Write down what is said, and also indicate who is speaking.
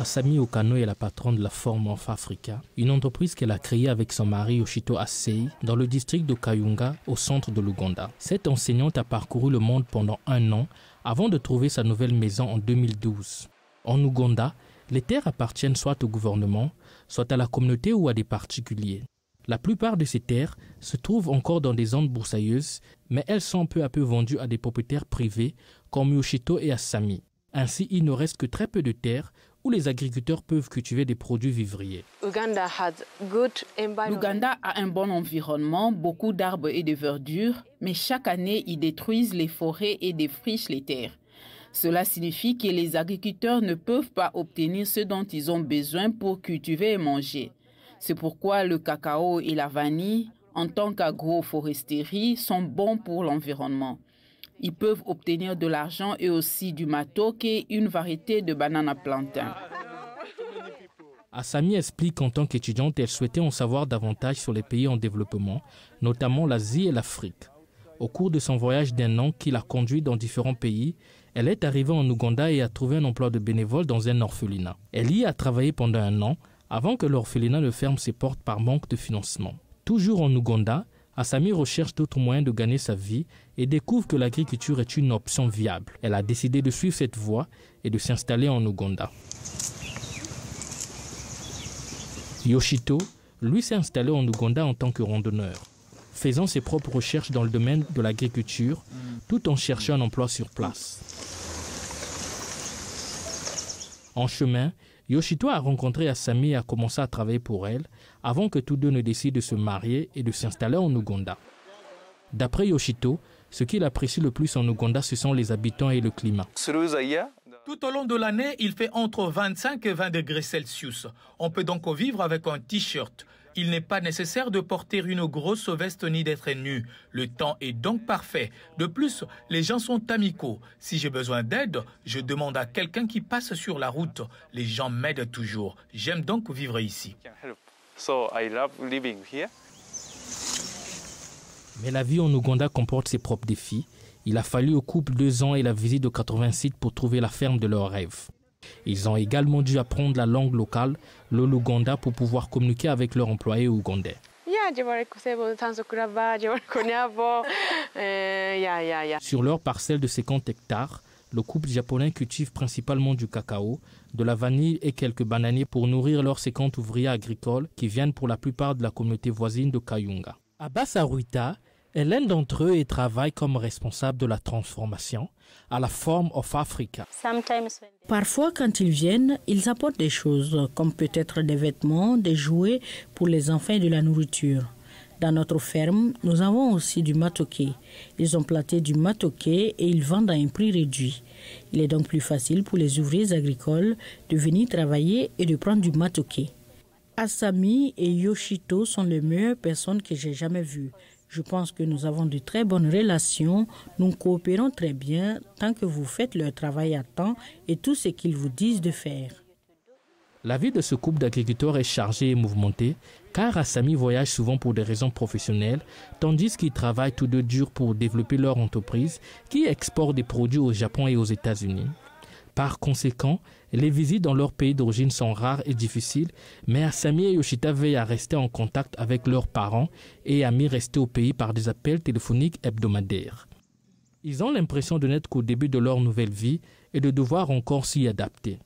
Speaker 1: Asami Okano est la patronne de la Forme en Africa, une entreprise qu'elle a créée avec son mari Yoshito Asei dans le district de Kayunga au centre de l'Ouganda. Cette enseignante a parcouru le monde pendant un an avant de trouver sa nouvelle maison en 2012. En Ouganda, les terres appartiennent soit au gouvernement, soit à la communauté ou à des particuliers. La plupart de ces terres se trouvent encore dans des zones boursailleuses, mais elles sont peu à peu vendues à des propriétaires privés comme Yoshito et Asami. Ainsi, il ne reste que très peu de terres où les agriculteurs peuvent cultiver des produits vivriers.
Speaker 2: L'Ouganda a un bon environnement, beaucoup d'arbres et de verdure, mais chaque année, ils détruisent les forêts et défrichent les terres. Cela signifie que les agriculteurs ne peuvent pas obtenir ce dont ils ont besoin pour cultiver et manger. C'est pourquoi le cacao et la vanille, en tant qu'agroforesterie, sont bons pour l'environnement. Ils peuvent obtenir de l'argent et aussi du qui est une variété de banane plantain.
Speaker 1: Asami explique qu'en tant qu'étudiante, elle souhaitait en savoir davantage sur les pays en développement, notamment l'Asie et l'Afrique. Au cours de son voyage d'un an qui l'a conduit dans différents pays, elle est arrivée en Ouganda et a trouvé un emploi de bénévole dans un orphelinat. Elle y a travaillé pendant un an avant que l'orphelinat ne ferme ses portes par manque de financement. Toujours en Ouganda, Asami recherche d'autres moyens de gagner sa vie et découvre que l'agriculture est une option viable. Elle a décidé de suivre cette voie et de s'installer en Ouganda. Yoshito, lui, s'est installé en Ouganda en tant que randonneur, faisant ses propres recherches dans le domaine de l'agriculture tout en cherchant un emploi sur place. En chemin, Yoshito a rencontré Asami et a commencé à travailler pour elle avant que tous deux ne décident de se marier et de s'installer en Ouganda. D'après Yoshito, ce qu'il apprécie le plus en Ouganda, ce sont les habitants et le climat. Tout au long de l'année, il fait entre 25 et 20 degrés Celsius. On peut donc vivre avec un t-shirt. Il n'est pas nécessaire de porter une grosse veste ni d'être nu. Le temps est donc parfait. De plus, les gens sont amicaux. Si j'ai besoin d'aide, je demande à quelqu'un qui passe sur la route. Les gens m'aident toujours. J'aime donc vivre ici. Mais la vie en Ouganda comporte ses propres défis. Il a fallu au couple deux ans et la visite de sites pour trouver la ferme de leurs rêves. Ils ont également dû apprendre la langue locale, le Luganda, pour pouvoir communiquer avec leurs employés ougandais.
Speaker 2: Euh, Sur
Speaker 1: leur parcelle de 50 hectares, le couple japonais cultive principalement du cacao, de la vanille et quelques bananiers pour nourrir leurs 50 ouvriers agricoles qui viennent pour la plupart de la communauté voisine de Kayunga est l'un d'entre eux et travaille comme responsable de la transformation à la Forme of Africa.
Speaker 2: Parfois, quand ils viennent, ils apportent des choses, comme peut-être des vêtements, des jouets pour les enfants et de la nourriture. Dans notre ferme, nous avons aussi du matoké. Ils ont planté du matoké et ils vendent à un prix réduit. Il est donc plus facile pour les ouvriers agricoles de venir travailler et de prendre du matoké. Asami et Yoshito sont les meilleures personnes que j'ai jamais vues. Je pense que nous avons de très bonnes relations, nous coopérons très bien tant que vous faites leur travail à temps et tout ce qu'ils vous disent de faire.
Speaker 1: La vie de ce couple d'agriculteurs est chargée et mouvementée, car Assami voyage souvent pour des raisons professionnelles, tandis qu'ils travaillent tous deux dur pour développer leur entreprise qui exporte des produits au Japon et aux États-Unis. Par conséquent, les visites dans leur pays d'origine sont rares et difficiles, mais Asami et Yoshita veillent à rester en contact avec leurs parents et amis restés au pays par des appels téléphoniques hebdomadaires. Ils ont l'impression de n'être qu'au début de leur nouvelle vie et de devoir encore s'y adapter.